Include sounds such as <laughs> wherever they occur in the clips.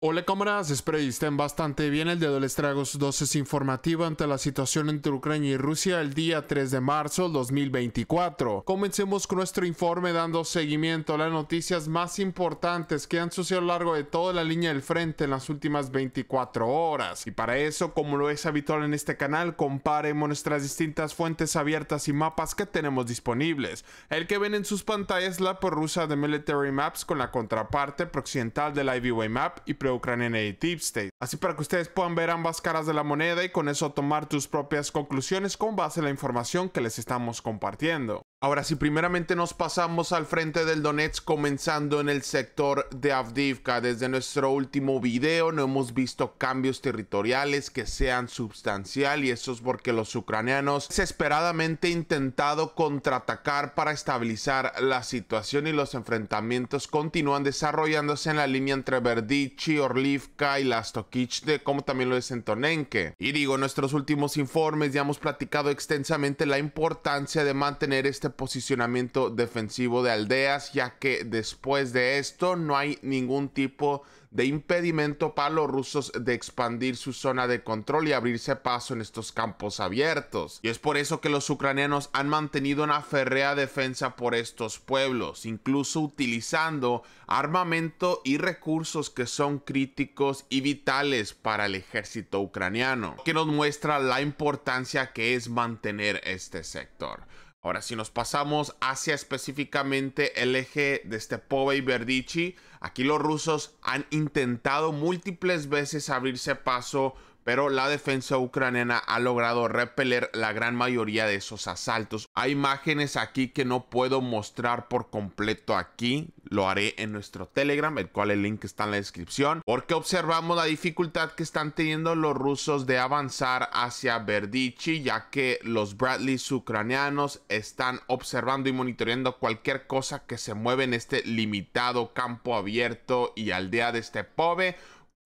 Hola camaradas, espero que estén bastante bien. El hoy les traigo su dosis informativa ante la situación entre Ucrania y Rusia el día 3 de marzo de 2024. Comencemos con nuestro informe dando seguimiento a las noticias más importantes que han sucedido a lo largo de toda la línea del frente en las últimas 24 horas. Y para eso, como lo es habitual en este canal, comparemos nuestras distintas fuentes abiertas y mapas que tenemos disponibles. El que ven en sus pantallas la rusa de Military Maps con la contraparte occidental de la Map y Ucrania Ucraniana y Deep State. Así para que ustedes puedan ver ambas caras de la moneda y con eso tomar tus propias conclusiones con base en la información que les estamos compartiendo. Ahora, si primeramente nos pasamos al frente del Donetsk, comenzando en el sector de Avdivka, desde nuestro último video no hemos visto cambios territoriales que sean sustancial y eso es porque los ucranianos desesperadamente intentado contraatacar para estabilizar la situación y los enfrentamientos continúan desarrollándose en la línea entre Verdichi, Orlivka y de como también lo es en Tonenke. Y digo, nuestros últimos informes ya hemos platicado extensamente la importancia de mantener este posicionamiento defensivo de Aldeas, ya que después de esto no hay ningún tipo de impedimento para los rusos de expandir su zona de control y abrirse paso en estos campos abiertos. Y es por eso que los ucranianos han mantenido una férrea defensa por estos pueblos, incluso utilizando armamento y recursos que son críticos y vitales para el ejército ucraniano, que nos muestra la importancia que es mantener este sector. Ahora, si nos pasamos hacia específicamente el eje de este y Verdichi, aquí los rusos han intentado múltiples veces abrirse paso pero la defensa ucraniana ha logrado repeler la gran mayoría de esos asaltos. Hay imágenes aquí que no puedo mostrar por completo aquí, lo haré en nuestro Telegram, el cual el link está en la descripción, porque observamos la dificultad que están teniendo los rusos de avanzar hacia Berdichi, ya que los Bradleys ucranianos están observando y monitoreando cualquier cosa que se mueve en este limitado campo abierto y aldea de este pobre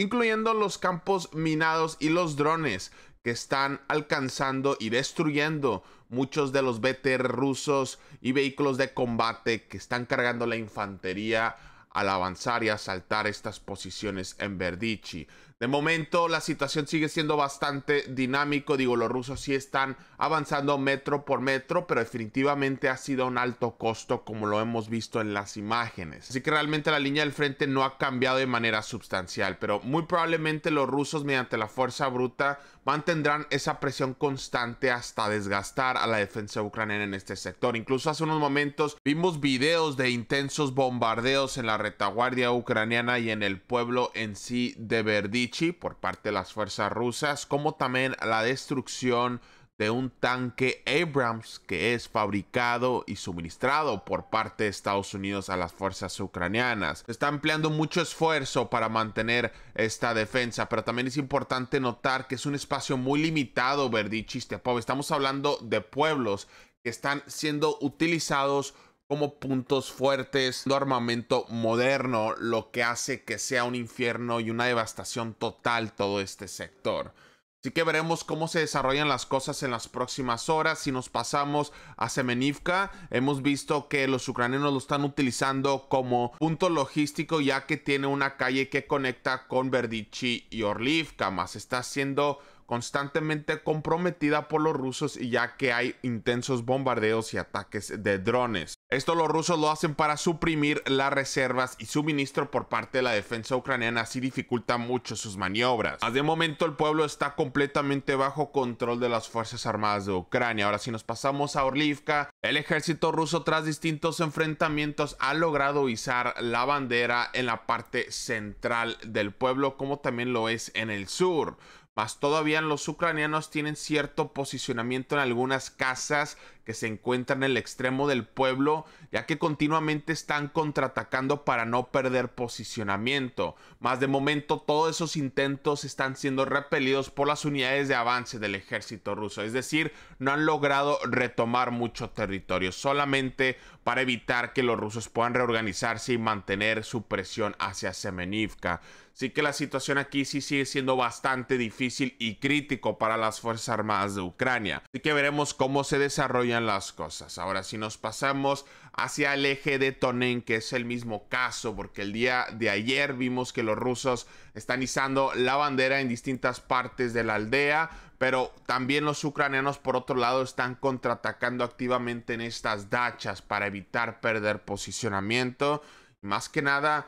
incluyendo los campos minados y los drones que están alcanzando y destruyendo muchos de los BTR rusos y vehículos de combate que están cargando la infantería al avanzar y asaltar estas posiciones en Verdichi. De momento la situación sigue siendo bastante dinámico, digo, los rusos sí están avanzando metro por metro, pero definitivamente ha sido un alto costo como lo hemos visto en las imágenes. Así que realmente la línea del frente no ha cambiado de manera sustancial, pero muy probablemente los rusos mediante la fuerza bruta mantendrán esa presión constante hasta desgastar a la defensa ucraniana en este sector. Incluso hace unos momentos vimos videos de intensos bombardeos en la retaguardia ucraniana y en el pueblo en sí de Verdí por parte de las fuerzas rusas, como también la destrucción de un tanque Abrams que es fabricado y suministrado por parte de Estados Unidos a las fuerzas ucranianas. está empleando mucho esfuerzo para mantener esta defensa, pero también es importante notar que es un espacio muy limitado, Verdichi Stepov. Estamos hablando de pueblos que están siendo utilizados como puntos fuertes, de armamento moderno, lo que hace que sea un infierno y una devastación total todo este sector. Así que veremos cómo se desarrollan las cosas en las próximas horas. Si nos pasamos a Semenivka, hemos visto que los ucranianos lo están utilizando como punto logístico ya que tiene una calle que conecta con Verdichi y Orlivka, más está haciendo constantemente comprometida por los rusos y ya que hay intensos bombardeos y ataques de drones. Esto los rusos lo hacen para suprimir las reservas y suministro por parte de la defensa ucraniana, así dificulta mucho sus maniobras. ...hasta el momento el pueblo está completamente bajo control de las Fuerzas Armadas de Ucrania. Ahora si nos pasamos a Orlivka, el ejército ruso tras distintos enfrentamientos ha logrado izar la bandera en la parte central del pueblo como también lo es en el sur. Más todavía los ucranianos tienen cierto posicionamiento en algunas casas que se encuentra en el extremo del pueblo, ya que continuamente están contraatacando para no perder posicionamiento. Más de momento todos esos intentos están siendo repelidos por las unidades de avance del ejército ruso, es decir, no han logrado retomar mucho territorio, solamente para evitar que los rusos puedan reorganizarse y mantener su presión hacia Semenivka. Así que la situación aquí sí sigue siendo bastante difícil y crítico para las Fuerzas Armadas de Ucrania. Así que veremos cómo se desarrollan las cosas. Ahora, si nos pasamos hacia el eje de Tonen, que es el mismo caso, porque el día de ayer vimos que los rusos están izando la bandera en distintas partes de la aldea, pero también los ucranianos por otro lado están contraatacando activamente en estas dachas para evitar perder posicionamiento. Más que nada,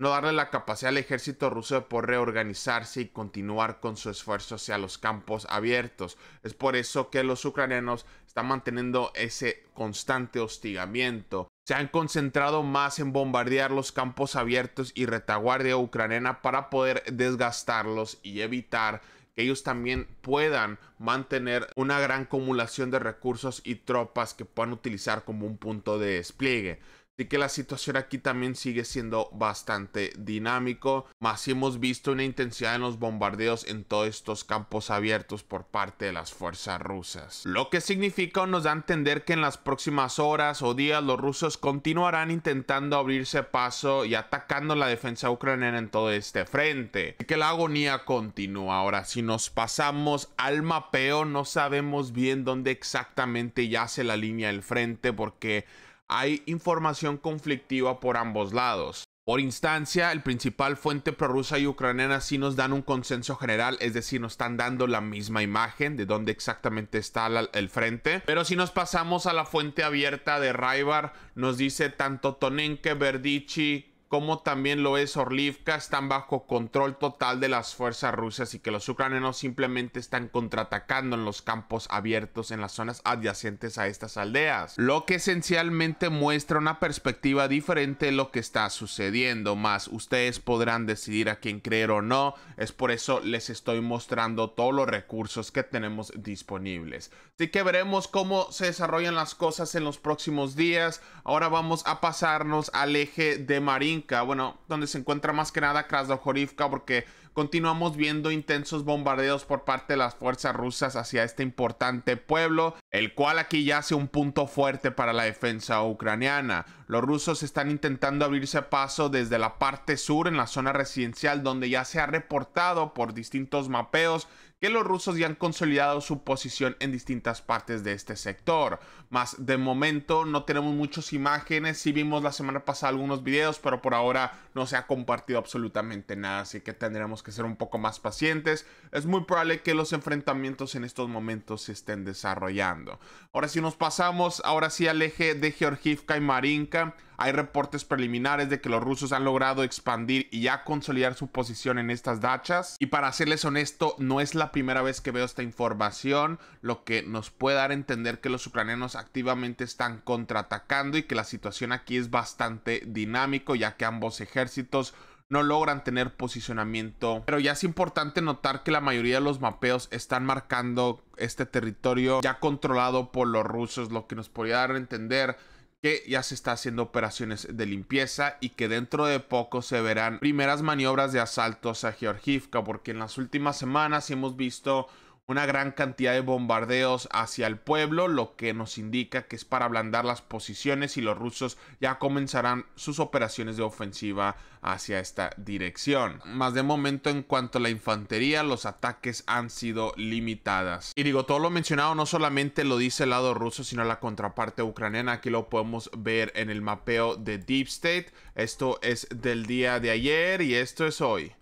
no darle la capacidad al ejército ruso de poder reorganizarse y continuar con su esfuerzo hacia los campos abiertos. Es por eso que los ucranianos están manteniendo ese constante hostigamiento. Se han concentrado más en bombardear los campos abiertos y retaguardia ucraniana para poder desgastarlos y evitar que ellos también puedan mantener una gran acumulación de recursos y tropas que puedan utilizar como un punto de despliegue. Así que la situación aquí también sigue siendo bastante dinámico. Más si hemos visto una intensidad en los bombardeos en todos estos campos abiertos por parte de las fuerzas rusas. Lo que significa nos da a entender que en las próximas horas o días los rusos continuarán intentando abrirse paso y atacando la defensa ucraniana en todo este frente. Así que la agonía continúa. Ahora, si nos pasamos al mapeo, no sabemos bien dónde exactamente yace la línea del frente porque hay información conflictiva por ambos lados. Por instancia, el principal fuente prorrusa y ucraniana sí nos dan un consenso general, es decir, nos están dando la misma imagen de dónde exactamente está el frente. Pero si nos pasamos a la fuente abierta de Raibar, nos dice tanto Tonenke, Verdici como también lo es Orlivka, están bajo control total de las fuerzas rusas y que los ucranianos simplemente están contraatacando en los campos abiertos en las zonas adyacentes a estas aldeas, lo que esencialmente muestra una perspectiva diferente de lo que está sucediendo, más ustedes podrán decidir a quién creer o no, es por eso les estoy mostrando todos los recursos que tenemos disponibles. Así que veremos cómo se desarrollan las cosas en los próximos días, ahora vamos a pasarnos al eje de Marín bueno, donde se encuentra más que nada Krasnohorivka porque continuamos viendo intensos bombardeos por parte de las fuerzas rusas hacia este importante pueblo, el cual aquí ya hace un punto fuerte para la defensa ucraniana. Los rusos están intentando abrirse paso desde la parte sur en la zona residencial donde ya se ha reportado por distintos mapeos que los rusos ya han consolidado su posición en distintas partes de este sector. Más de momento no tenemos muchas imágenes, sí vimos la semana pasada algunos videos, pero por ahora no se ha compartido absolutamente nada, así que tendremos que ser un poco más pacientes. Es muy probable que los enfrentamientos en estos momentos se estén desarrollando. Ahora sí nos pasamos, ahora sí al eje de Georgivka y Marinka. Hay reportes preliminares de que los rusos han logrado expandir y ya consolidar su posición en estas dachas. Y para serles honesto, no es la primera vez que veo esta información, lo que nos puede dar a entender que los ucranianos activamente están contraatacando y que la situación aquí es bastante dinámico, ya que ambos ejércitos no logran tener posicionamiento. Pero ya es importante notar que la mayoría de los mapeos están marcando este territorio ya controlado por los rusos, lo que nos podría dar a entender que ya se está haciendo operaciones de limpieza y que dentro de poco se verán primeras maniobras de asaltos a Georgievka, porque en las últimas semanas hemos visto una gran cantidad de bombardeos hacia el pueblo, lo que nos indica que es para ablandar las posiciones y los rusos ya comenzarán sus operaciones de ofensiva hacia esta dirección. Más de momento en cuanto a la infantería, los ataques han sido limitadas. Y digo, todo lo mencionado no solamente lo dice el lado ruso, sino la contraparte ucraniana. Aquí lo podemos ver en el mapeo de Deep State. Esto es del día de ayer y esto es hoy.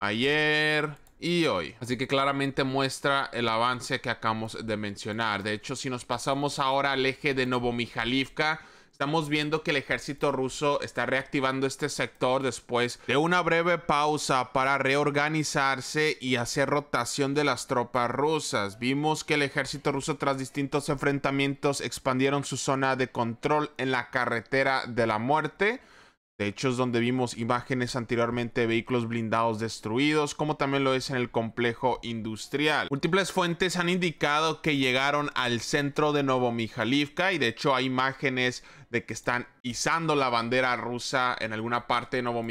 Ayer, y hoy. Así que claramente muestra el avance que acabamos de mencionar. De hecho, si nos pasamos ahora al eje de Novomijalivka, Estamos viendo que el ejército ruso está reactivando este sector después de una breve pausa para reorganizarse y hacer rotación de las tropas rusas. Vimos que el ejército ruso tras distintos enfrentamientos expandieron su zona de control en la carretera de la muerte de hecho, es donde vimos imágenes anteriormente de vehículos blindados destruidos, como también lo es en el complejo industrial. Múltiples fuentes han indicado que llegaron al centro de Novo y de hecho hay imágenes de que están izando la bandera rusa en alguna parte de Novo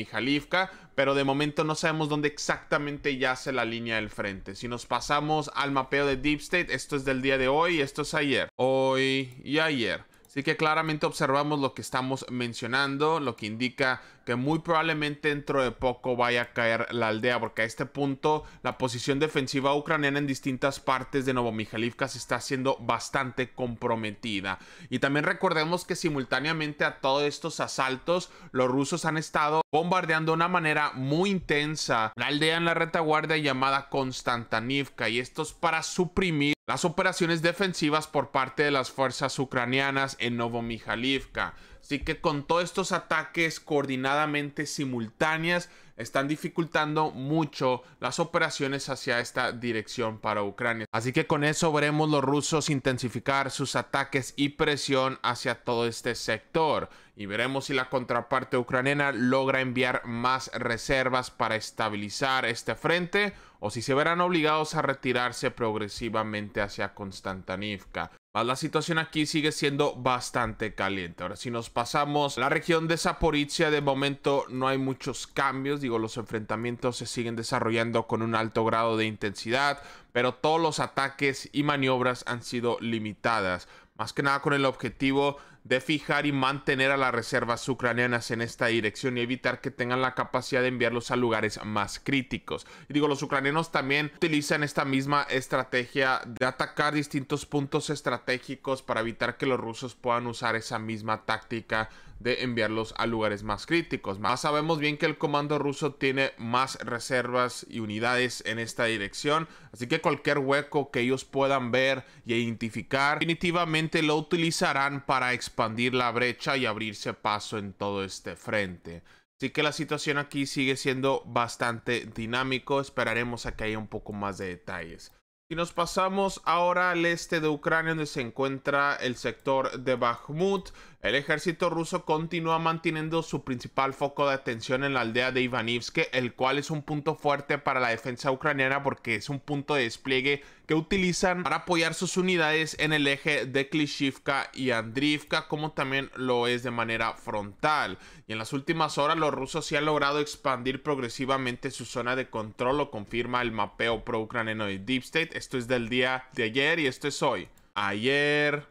pero de momento no sabemos dónde exactamente yace la línea del frente. Si nos pasamos al mapeo de Deep State, esto es del día de hoy, y esto es ayer, hoy y ayer. Así que claramente observamos lo que estamos mencionando, lo que indica que muy probablemente dentro de poco vaya a caer la aldea, porque a este punto la posición defensiva ucraniana en distintas partes de Novomijalivka se está haciendo bastante comprometida. Y también recordemos que simultáneamente a todos estos asaltos, los rusos han estado bombardeando de una manera muy intensa la aldea en la retaguardia llamada Konstantanivka y esto es para suprimir las operaciones defensivas por parte de las fuerzas ucranianas en Novomijalivka. Así que con todos estos ataques coordinadamente simultáneas están dificultando mucho las operaciones hacia esta dirección para Ucrania. Así que con eso veremos los rusos intensificar sus ataques y presión hacia todo este sector. Y veremos si la contraparte ucraniana logra enviar más reservas para estabilizar este frente o si se verán obligados a retirarse progresivamente hacia Constantinivka. Ah, la situación aquí sigue siendo bastante caliente. Ahora, si nos pasamos a la región de Saporizia de momento no hay muchos cambios. Digo, los enfrentamientos se siguen desarrollando con un alto grado de intensidad, pero todos los ataques y maniobras han sido limitadas más que nada con el objetivo de fijar y mantener a las reservas ucranianas en esta dirección y evitar que tengan la capacidad de enviarlos a lugares más críticos. Y digo, los ucranianos también utilizan esta misma estrategia de atacar distintos puntos estratégicos para evitar que los rusos puedan usar esa misma táctica de enviarlos a lugares más críticos. Más sabemos bien que el comando ruso tiene más reservas y unidades en esta dirección, así que cualquier hueco que ellos puedan ver y identificar, definitivamente lo utilizarán para expandir la brecha y abrirse paso en todo este frente. Así que la situación aquí sigue siendo bastante dinámico, esperaremos a que haya un poco más de detalles. Y nos pasamos ahora al este de Ucrania, donde se encuentra el sector de Bakhmut. El ejército ruso continúa manteniendo su principal foco de atención en la aldea de Ivanivske, el cual es un punto fuerte para la defensa ucraniana porque es un punto de despliegue que utilizan para apoyar sus unidades en el eje de Klishivka y Andrivka, como también lo es de manera frontal. Y en las últimas horas los rusos sí han logrado expandir progresivamente su zona de control, lo confirma el mapeo pro-ucraniano de Deep State. Esto es del día de ayer y esto es hoy. Ayer,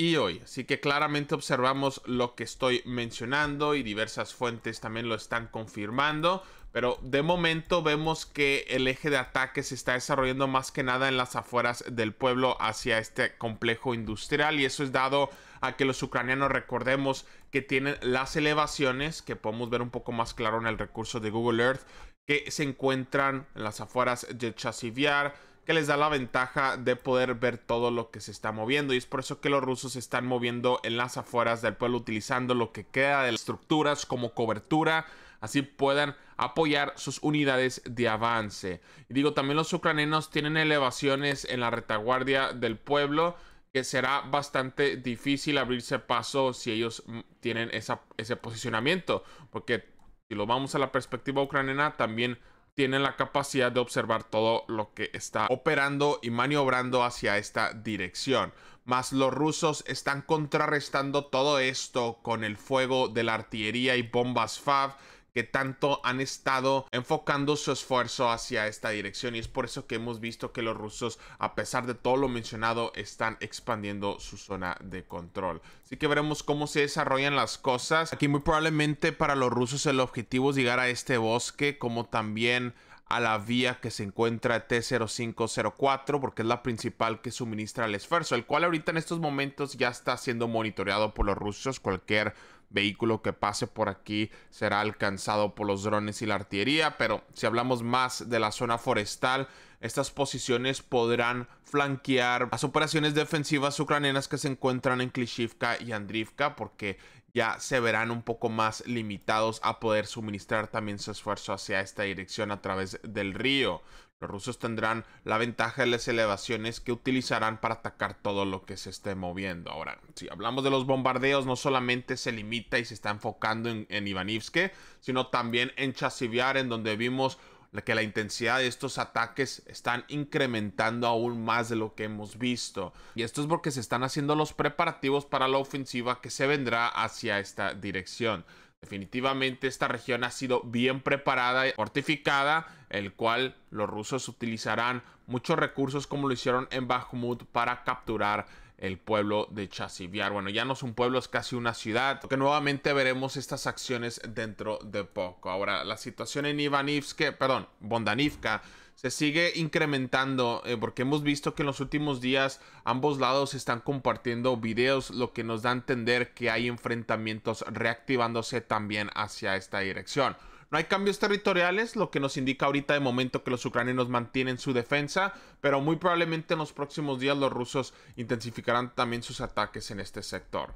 y hoy. Así que claramente observamos lo que estoy mencionando y diversas fuentes también lo están confirmando. Pero de momento vemos que el eje de ataque se está desarrollando más que nada en las afueras del pueblo hacia este complejo industrial y eso es dado a que los ucranianos recordemos que tienen las elevaciones que podemos ver un poco más claro en el recurso de Google Earth que se encuentran en las afueras de Chasiviar, que les da la ventaja de poder ver todo lo que se está moviendo y es por eso que los rusos se están moviendo en las afueras del pueblo utilizando lo que queda de las estructuras como cobertura así puedan apoyar sus unidades de avance. Y digo, también los ucranianos tienen elevaciones en la retaguardia del pueblo que será bastante difícil abrirse paso si ellos mm, tienen ese posicionamiento, porque si lo vamos a la perspectiva ucraniana, también tienen la capacidad de observar todo lo que está operando y maniobrando hacia esta dirección. Mas los rusos están contrarrestando todo esto con el fuego de la artillería y bombas FAB que tanto han estado enfocando su esfuerzo hacia esta dirección y es por eso que hemos visto que los rusos, a pesar de todo lo mencionado, están expandiendo su zona de control. Así que veremos cómo se desarrollan las cosas. Aquí muy probablemente para los rusos el objetivo es llegar a este bosque como también a la vía que se encuentra T0504 porque es la principal que suministra el esfuerzo, el cual ahorita en estos momentos ya está siendo monitoreado por los rusos. Cualquier vehículo que pase por aquí será alcanzado por los drones y la artillería, pero si hablamos más de la zona forestal, estas posiciones podrán flanquear las operaciones defensivas ucranianas que se encuentran en Klishivka y Andrivka, porque ya se verán un poco más limitados a poder suministrar también su esfuerzo hacia esta dirección a través del río. Los rusos tendrán la ventaja de las elevaciones que utilizarán para atacar todo lo que se esté moviendo. Ahora, si hablamos de los bombardeos, no solamente se limita y se está enfocando en, en sino también en Chasiviar, en donde vimos que la intensidad de estos ataques están incrementando aún más de lo que hemos visto. Y esto es porque se están haciendo los preparativos para la ofensiva que se vendrá hacia esta dirección. Definitivamente esta región ha sido bien preparada y fortificada, el cual los rusos utilizarán muchos recursos como lo hicieron en Bakhmut para capturar el pueblo de Chasiviar. Bueno, ya no es un pueblo, es casi una ciudad, que nuevamente veremos estas acciones dentro de poco. Ahora, la situación en Ivanivske, perdón, Bondanivka, se sigue incrementando eh, porque hemos visto que en los últimos días ambos lados están compartiendo videos, lo que nos da a entender que hay enfrentamientos reactivándose también hacia esta dirección. No hay cambios territoriales, lo que nos indica ahorita de momento que los ucranianos mantienen su defensa, pero muy probablemente en los próximos días los rusos intensificarán también sus ataques en este sector.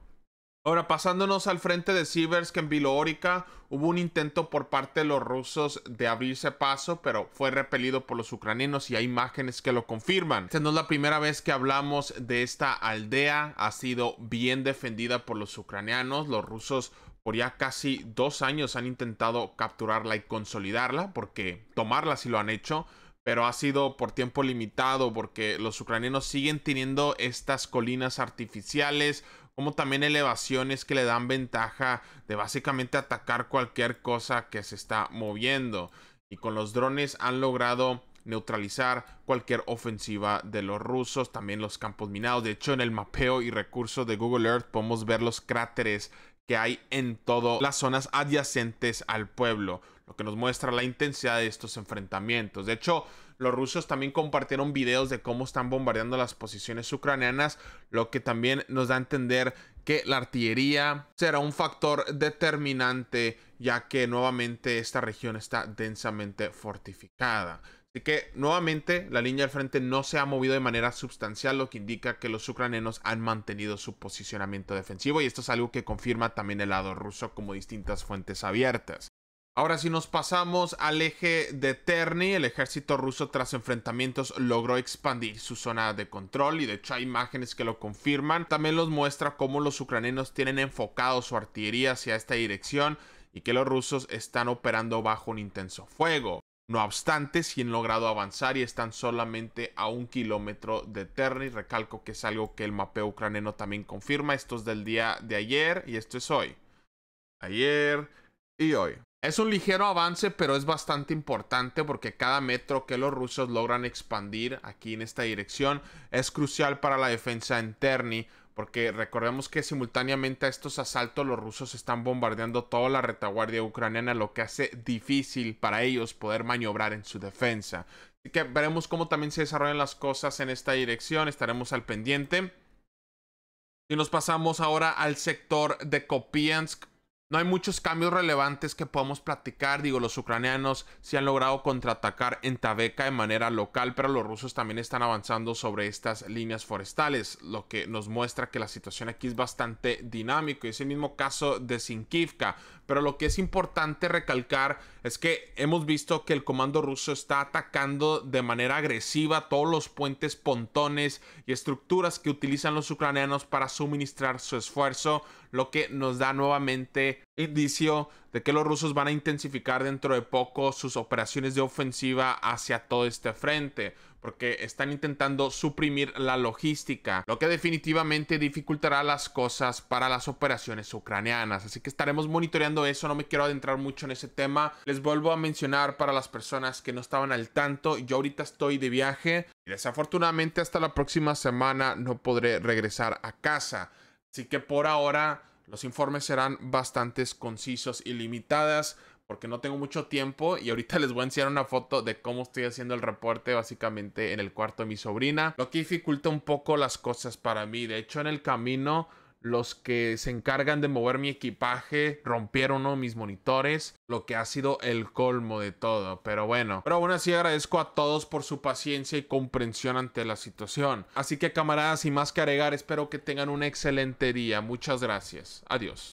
Ahora, pasándonos al frente de que en Bilórica, hubo un intento por parte de los rusos de abrirse paso, pero fue repelido por los ucranianos y hay imágenes que lo confirman. Esta no es la primera vez que hablamos de esta aldea, ha sido bien defendida por los ucranianos, los rusos por ya casi dos años han intentado capturarla y consolidarla, porque tomarla si lo han hecho, pero ha sido por tiempo limitado porque los ucranianos siguen teniendo estas colinas artificiales, como también elevaciones que le dan ventaja de básicamente atacar cualquier cosa que se está moviendo. Y con los drones han logrado neutralizar cualquier ofensiva de los rusos, también los campos minados. De hecho, en el mapeo y recursos de Google Earth podemos ver los cráteres que hay en todas las zonas adyacentes al pueblo, lo que nos muestra la intensidad de estos enfrentamientos. De hecho, los rusos también compartieron videos de cómo están bombardeando las posiciones ucranianas, lo que también nos da a entender que la artillería será un factor determinante ya que nuevamente esta región está densamente fortificada. Así que nuevamente la línea del frente no se ha movido de manera sustancial, lo que indica que los ucranianos han mantenido su posicionamiento defensivo y esto es algo que confirma también el lado ruso como distintas fuentes abiertas. Ahora si nos pasamos al eje de Terni, el ejército ruso tras enfrentamientos logró expandir su zona de control y de hecho hay imágenes que lo confirman. También los muestra cómo los ucranianos tienen enfocado su artillería hacia esta dirección y que los rusos están operando bajo un intenso fuego. No obstante, si han logrado avanzar y están solamente a un kilómetro de Terni, recalco que es algo que el mapeo ucraniano también confirma. Esto es del día de ayer y esto es hoy. Ayer y hoy. Es un ligero avance, pero es bastante importante porque cada metro que los rusos logran expandir aquí en esta dirección es crucial para la defensa en Terni, porque recordemos que simultáneamente a estos asaltos los rusos están bombardeando toda la retaguardia ucraniana, lo que hace difícil para ellos poder maniobrar en su defensa. Así que veremos cómo también se desarrollan las cosas en esta dirección, estaremos al pendiente. Y nos pasamos ahora al sector de Kopiansk, no hay muchos cambios relevantes que podamos platicar. Digo, los ucranianos sí han logrado contraatacar en Tabeca de manera local, pero los rusos también están avanzando sobre estas líneas forestales, lo que nos muestra que la situación aquí es bastante dinámica. Es el mismo caso de Sinkivka. Pero lo que es importante recalcar es que hemos visto que el comando ruso está atacando de manera agresiva todos los puentes, pontones y estructuras que utilizan los ucranianos para suministrar su esfuerzo, lo que nos da nuevamente indicio de que los rusos van a intensificar dentro de poco sus operaciones de ofensiva hacia todo este frente porque están intentando suprimir la logística, lo que definitivamente dificultará las cosas para las operaciones ucranianas. Así que estaremos monitoreando eso, no me quiero adentrar mucho en ese tema. Les vuelvo a mencionar para las personas que no estaban al tanto, yo ahorita estoy de viaje y desafortunadamente hasta la próxima semana no podré regresar a casa. Así que por ahora los informes serán bastante concisos y limitadas porque no tengo mucho tiempo y ahorita <laughs> les voy a enseñar una foto de cómo estoy haciendo el reporte básicamente en el cuarto de mi sobrina, lo que dificulta un poco las cosas para mí. De hecho, en el camino los que se encargan de mover mi equipaje rompieron uno de mis monitores, lo que ha sido el colmo de todo, pero bueno. Pero bueno así agradezco a todos por su paciencia y comprensión ante la situación. Así que camaradas, sin más que agregar, espero que tengan un excelente día. Muchas gracias. Adiós.